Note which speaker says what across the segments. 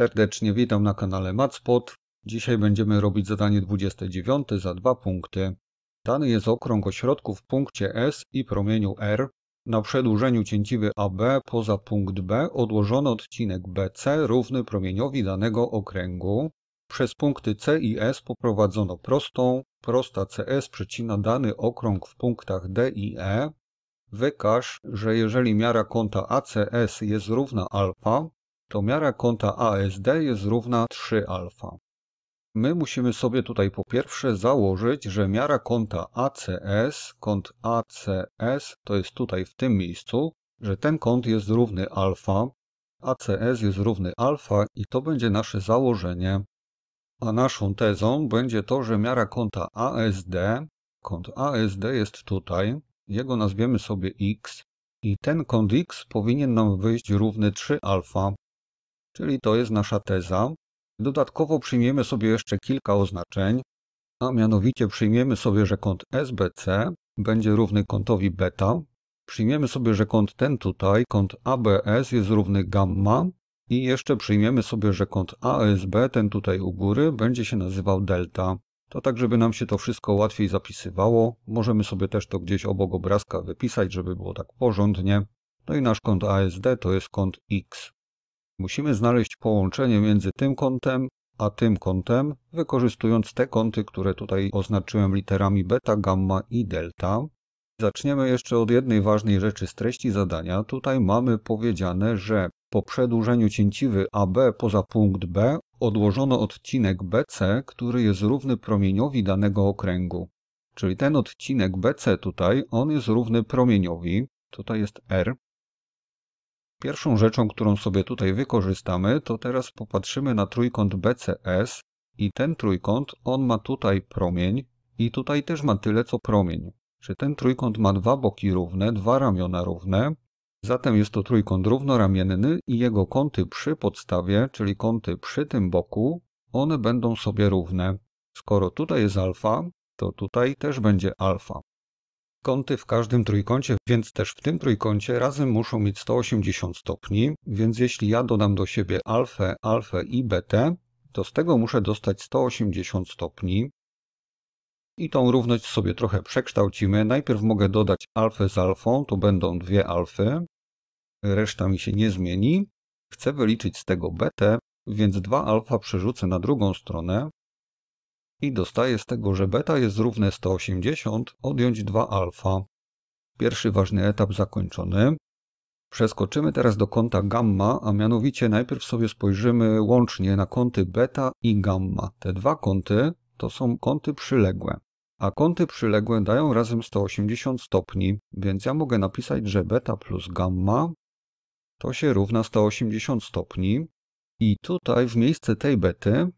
Speaker 1: Serdecznie witam na kanale Matspot. Dzisiaj będziemy robić zadanie 29 za dwa punkty. Dany jest okrąg ośrodku w punkcie S i promieniu R. Na przedłużeniu cięciwy AB poza punkt B odłożono odcinek BC równy promieniowi danego okręgu. Przez punkty C i S poprowadzono prostą. Prosta CS przecina dany okrąg w punktach D i E. Wykaż, że jeżeli miara kąta ACS jest równa alfa, to miara kąta ASD jest równa 3 alfa. My musimy sobie tutaj po pierwsze założyć, że miara kąta ACS, kąt ACS to jest tutaj w tym miejscu, że ten kąt jest równy alfa, ACS jest równy alfa i to będzie nasze założenie. A naszą tezą będzie to, że miara kąta ASD, kąt ASD jest tutaj, jego nazwiemy sobie x i ten kąt x powinien nam wyjść równy 3 alfa czyli to jest nasza teza. Dodatkowo przyjmiemy sobie jeszcze kilka oznaczeń, a mianowicie przyjmiemy sobie, że kąt SBC będzie równy kątowi beta. Przyjmiemy sobie, że kąt ten tutaj, kąt ABS jest równy gamma i jeszcze przyjmiemy sobie, że kąt ASB, ten tutaj u góry, będzie się nazywał delta. To tak, żeby nam się to wszystko łatwiej zapisywało. Możemy sobie też to gdzieś obok obrazka wypisać, żeby było tak porządnie. No i nasz kąt ASD to jest kąt X. Musimy znaleźć połączenie między tym kątem a tym kątem, wykorzystując te kąty, które tutaj oznaczyłem literami beta, gamma i delta. Zaczniemy jeszcze od jednej ważnej rzeczy z treści zadania. Tutaj mamy powiedziane, że po przedłużeniu cięciwy AB poza punkt B odłożono odcinek BC, który jest równy promieniowi danego okręgu. Czyli ten odcinek BC tutaj, on jest równy promieniowi, tutaj jest R, Pierwszą rzeczą, którą sobie tutaj wykorzystamy, to teraz popatrzymy na trójkąt BCS i ten trójkąt, on ma tutaj promień i tutaj też ma tyle co promień. Czy ten trójkąt ma dwa boki równe, dwa ramiona równe, zatem jest to trójkąt równoramienny i jego kąty przy podstawie, czyli kąty przy tym boku, one będą sobie równe. Skoro tutaj jest alfa, to tutaj też będzie alfa kąty w każdym trójkącie, więc też w tym trójkącie razem muszą mieć 180 stopni, więc jeśli ja dodam do siebie alfę, alfę i betę, to z tego muszę dostać 180 stopni. I tą równość sobie trochę przekształcimy. Najpierw mogę dodać alfę z alfą, to będą dwie alfy. Reszta mi się nie zmieni. Chcę wyliczyć z tego betę, więc 2 alfa przerzucę na drugą stronę, i dostaję z tego, że beta jest równe 180, odjąć 2 alfa. Pierwszy ważny etap zakończony. Przeskoczymy teraz do kąta gamma, a mianowicie najpierw sobie spojrzymy łącznie na kąty beta i gamma. Te dwa kąty to są kąty przyległe, a kąty przyległe dają razem 180 stopni, więc ja mogę napisać, że beta plus gamma to się równa 180 stopni i tutaj w miejsce tej bety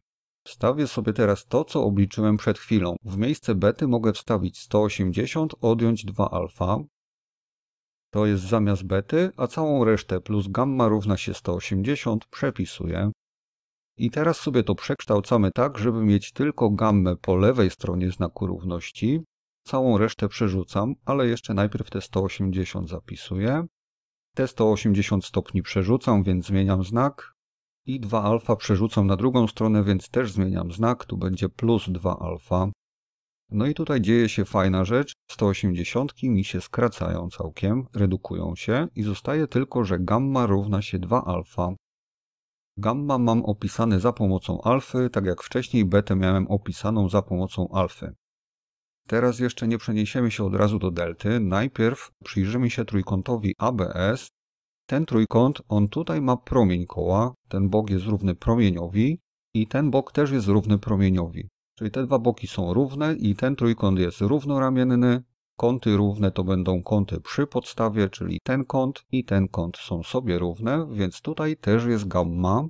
Speaker 1: Wstawię sobie teraz to, co obliczyłem przed chwilą. W miejsce bety mogę wstawić 180, odjąć 2 alfa. To jest zamiast bety, a całą resztę plus gamma równa się 180 przepisuję. I teraz sobie to przekształcamy tak, żeby mieć tylko gammę po lewej stronie znaku równości. Całą resztę przerzucam, ale jeszcze najpierw te 180 zapisuję. Te 180 stopni przerzucam, więc zmieniam znak i 2 alfa przerzucam na drugą stronę, więc też zmieniam znak, tu będzie plus 2 alfa. No i tutaj dzieje się fajna rzecz, 180 mi się skracają całkiem, redukują się i zostaje tylko, że gamma równa się 2 alfa. Gamma mam opisane za pomocą alfy, tak jak wcześniej betę miałem opisaną za pomocą alfy. Teraz jeszcze nie przeniesiemy się od razu do delty, najpierw przyjrzymy się trójkątowi ABS ten trójkąt, on tutaj ma promień koła, ten bok jest równy promieniowi i ten bok też jest równy promieniowi. Czyli te dwa boki są równe i ten trójkąt jest równoramienny. Kąty równe to będą kąty przy podstawie, czyli ten kąt i ten kąt są sobie równe, więc tutaj też jest gamma.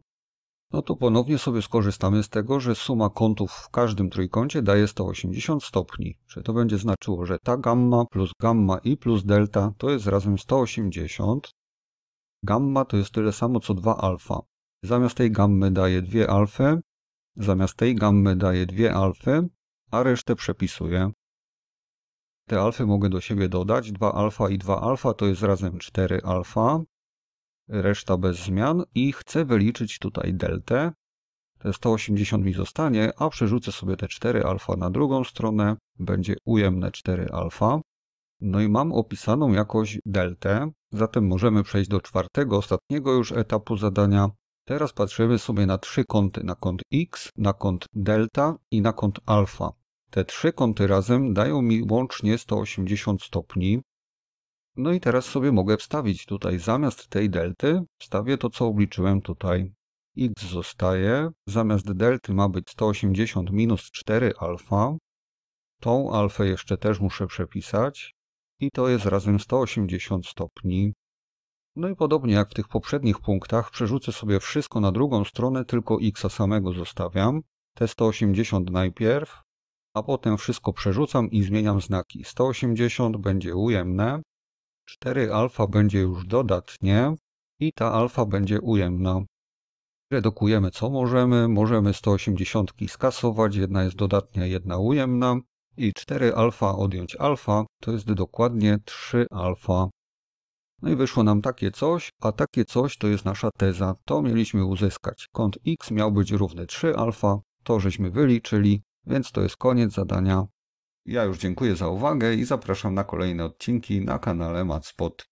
Speaker 1: No to ponownie sobie skorzystamy z tego, że suma kątów w każdym trójkącie daje 180 stopni. Czy to będzie znaczyło, że ta gamma plus gamma i plus delta to jest razem 180. Gamma to jest tyle samo co 2 alfa. Zamiast tej gammy daję 2 alfy, zamiast tej gammy daję 2 alfy, a resztę przepisuję. Te alfy mogę do siebie dodać, 2 alfa i 2 alfa to jest razem 4 alfa, reszta bez zmian i chcę wyliczyć tutaj deltę. Te 180 mi zostanie, a przerzucę sobie te 4 alfa na drugą stronę, będzie ujemne 4 alfa. No i mam opisaną jakoś deltę, zatem możemy przejść do czwartego, ostatniego już etapu zadania. Teraz patrzymy sobie na trzy kąty, na kąt x, na kąt delta i na kąt alfa. Te trzy kąty razem dają mi łącznie 180 stopni. No i teraz sobie mogę wstawić tutaj, zamiast tej delty, wstawię to co obliczyłem tutaj. x zostaje, zamiast delty ma być 180 minus 4 alfa. Tą alfę jeszcze też muszę przepisać i to jest razem 180 stopni. No i podobnie jak w tych poprzednich punktach, przerzucę sobie wszystko na drugą stronę, tylko x samego zostawiam, te 180 najpierw, a potem wszystko przerzucam i zmieniam znaki. 180 będzie ujemne, 4 alfa będzie już dodatnie i ta alfa będzie ujemna. Redukujemy co możemy, możemy 180 skasować, jedna jest dodatnia, jedna ujemna, i 4 alfa odjąć alfa to jest dokładnie 3 alfa. No i wyszło nam takie coś, a takie coś to jest nasza teza. To mieliśmy uzyskać. Kąt x miał być równy 3 alfa, to żeśmy wyliczyli, więc to jest koniec zadania. Ja już dziękuję za uwagę i zapraszam na kolejne odcinki na kanale Matspot.